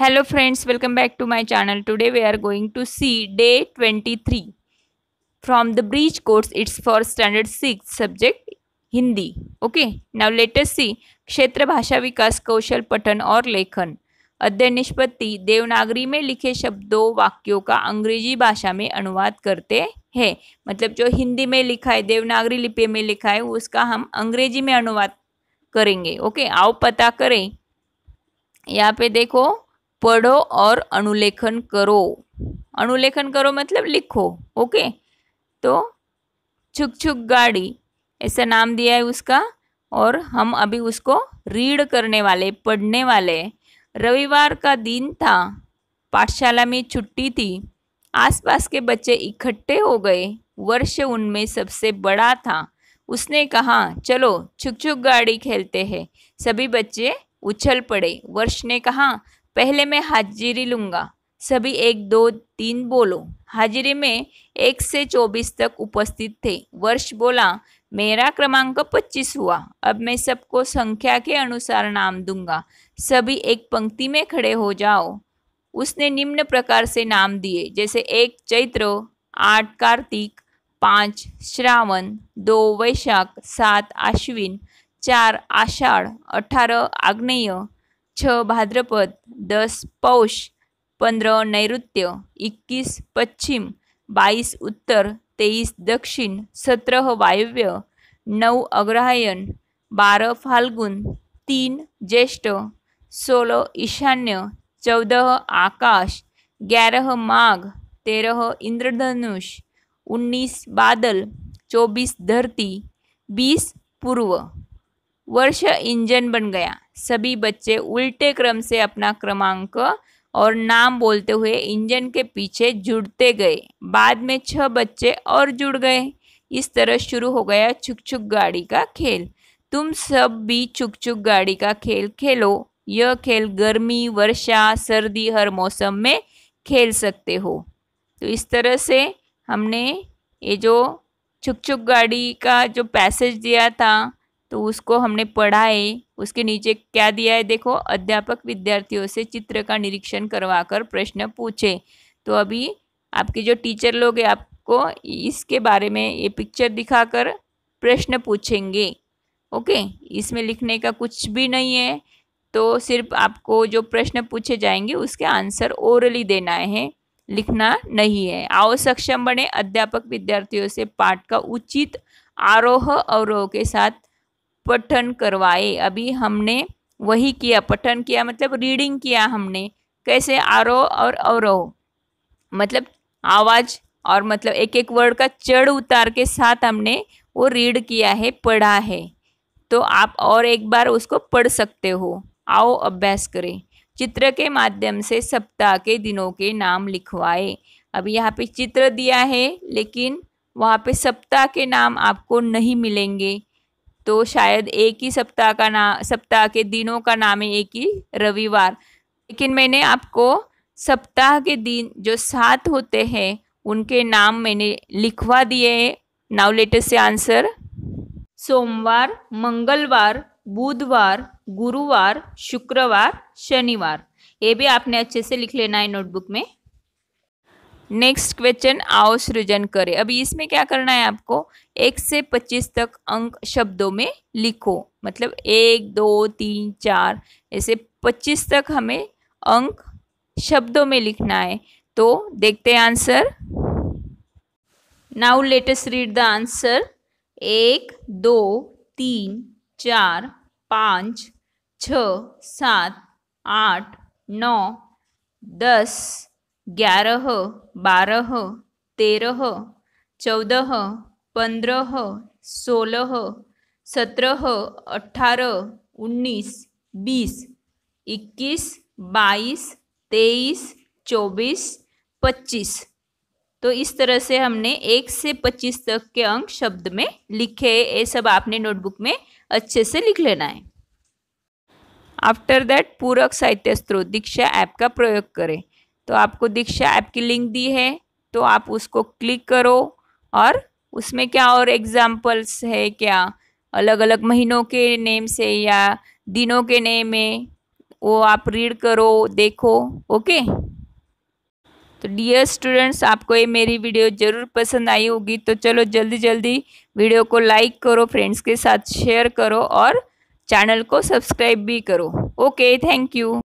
hello friends welcome back to my channel today we are going to see day twenty three from the bridge course it's for standard six subject Hindi okay now latest see क्षेत्र भाषा विकास कौशल पठन और लेखन अध्ययन निष्पत्ति देवनागरी में लिखे शब्दों वाक्यों का अंग्रेजी भाषा में अनुवाद करते हैं मतलब जो हिंदी में लिखा है देवनागरी लिपि में लिखा है उसका हम अंग्रेजी में अनुवाद करेंगे ओके आओ पता करें यहाँ पे देखो पढ़ो और अनुलेखन करो अनुलेखन करो मतलब लिखो ओके तो छुक छुक गाड़ी ऐसा नाम दिया है उसका और हम अभी उसको रीड करने वाले पढ़ने वाले रविवार का दिन था पाठशाला में छुट्टी थी आसपास के बच्चे इकट्ठे हो गए वर्ष उनमें सबसे बड़ा था उसने कहा चलो छुक छुक गाड़ी खेलते हैं सभी बच्चे उछल पड़े वर्ष ने कहा पहले मैं हाजिरी लूँगा सभी एक दो तीन बोलो हाजिरी में एक से चौबीस तक उपस्थित थे वर्ष बोला मेरा क्रमांक पच्चीस हुआ अब मैं सबको संख्या के अनुसार नाम दूंगा सभी एक पंक्ति में खड़े हो जाओ उसने निम्न प्रकार से नाम दिए जैसे एक चैत्र आठ कार्तिक पाँच श्रावण दो वैशाख सात आश्विन चार आषाढ़ अठारह आग्नेय छ भाद्रपद दस पौष पंधरा नैऋत्य एकवीस पश्चिम बावीस उत्तर तेवीस दक्षिण सतरा वायव्य नऊ अग्रहायण बारा फाल्गुन तीन ज्येष्ठ सोळ ईशान्य चौदह आकाश ग्यारह माघ तेरह इंद्रधनुष उन्नीस बादल चोवीस धरती बीस पूर्व वर्ष इंजन बन गया सभी बच्चे उल्टे क्रम से अपना क्रमांक और नाम बोलते हुए इंजन के पीछे जुड़ते गए बाद में छह बच्चे और जुड़ गए इस तरह शुरू हो गया छुक छुक गाड़ी का खेल तुम सब भी छुक छुक गाड़ी का खेल खेलो यह खेल गर्मी वर्षा सर्दी हर मौसम में खेल सकते हो तो इस तरह से हमने ये जो छुक छुक गाड़ी का जो पैसेज दिया था तो उसको हमने पढ़ा है उसके नीचे क्या दिया है देखो अध्यापक विद्यार्थियों से चित्र का निरीक्षण करवाकर प्रश्न पूछे तो अभी आपके जो टीचर लोग हैं आपको इसके बारे में ये पिक्चर दिखाकर प्रश्न पूछेंगे ओके इसमें लिखने का कुछ भी नहीं है तो सिर्फ आपको जो प्रश्न पूछे जाएंगे उसके आंसर ओरली देना है लिखना नहीं है आओ सक्षम बने अध्यापक विद्यार्थियों से पाठ का उचित आरोह अवरोह के साथ पठन करवाए अभी हमने वही किया पठन किया मतलब रीडिंग किया हमने कैसे आरोह और अवरोह मतलब आवाज़ और मतलब एक एक वर्ड का चढ़ उतार के साथ हमने वो रीड किया है पढ़ा है तो आप और एक बार उसको पढ़ सकते हो आओ अभ्यास करें चित्र के माध्यम से सप्ताह के दिनों के नाम लिखवाए अभी यहाँ पे चित्र दिया है लेकिन वहाँ पे सप्ताह के नाम आपको नहीं मिलेंगे तो शायद एक ही सप्ताह का नाम सप्ताह के दिनों का नाम है एक ही रविवार लेकिन मैंने आपको सप्ताह के दिन जो सात होते हैं उनके नाम मैंने लिखवा दिए हैं नाउ लेटेस्ट आंसर सोमवार मंगलवार बुधवार गुरुवार शुक्रवार शनिवार ये भी आपने अच्छे से लिख लेना है नोटबुक में नेक्स्ट क्वेश्चन आओ सृजन करें अभी इसमें क्या करना है आपको एक से पच्चीस तक अंक शब्दों में लिखो मतलब एक दो तीन चार ऐसे पच्चीस तक हमें अंक शब्दों में लिखना है तो देखते हैं answer now latest read the answer एक दो तीन चार पाँच छ सात आठ नौ दस ग्यारह बारह तेरह चौदह पंद्रह सोलह सत्रह अठारह उन्नीस बीस इक्कीस बाईस तेईस चौबीस पच्चीस तो इस तरह से हमने एक से पच्चीस तक के अंक शब्द में लिखे ये सब आपने नोटबुक में अच्छे से लिख लेना है आफ्टर दैट पूरक साहित्य स्त्रोत दीक्षा ऐप का प्रयोग करें तो आपको दीक्षा ऐप की लिंक दी है तो आप उसको क्लिक करो और उसमें क्या और एग्जाम्पल्स है क्या अलग अलग महीनों के नेम से या दिनों के नेम है वो आप रीड करो देखो ओके तो डियर स्टूडेंट्स आपको ये मेरी वीडियो ज़रूर पसंद आई होगी तो चलो जल्दी जल्दी वीडियो को लाइक करो फ्रेंड्स के साथ शेयर करो और चैनल को सब्सक्राइब भी करो ओके थैंक यू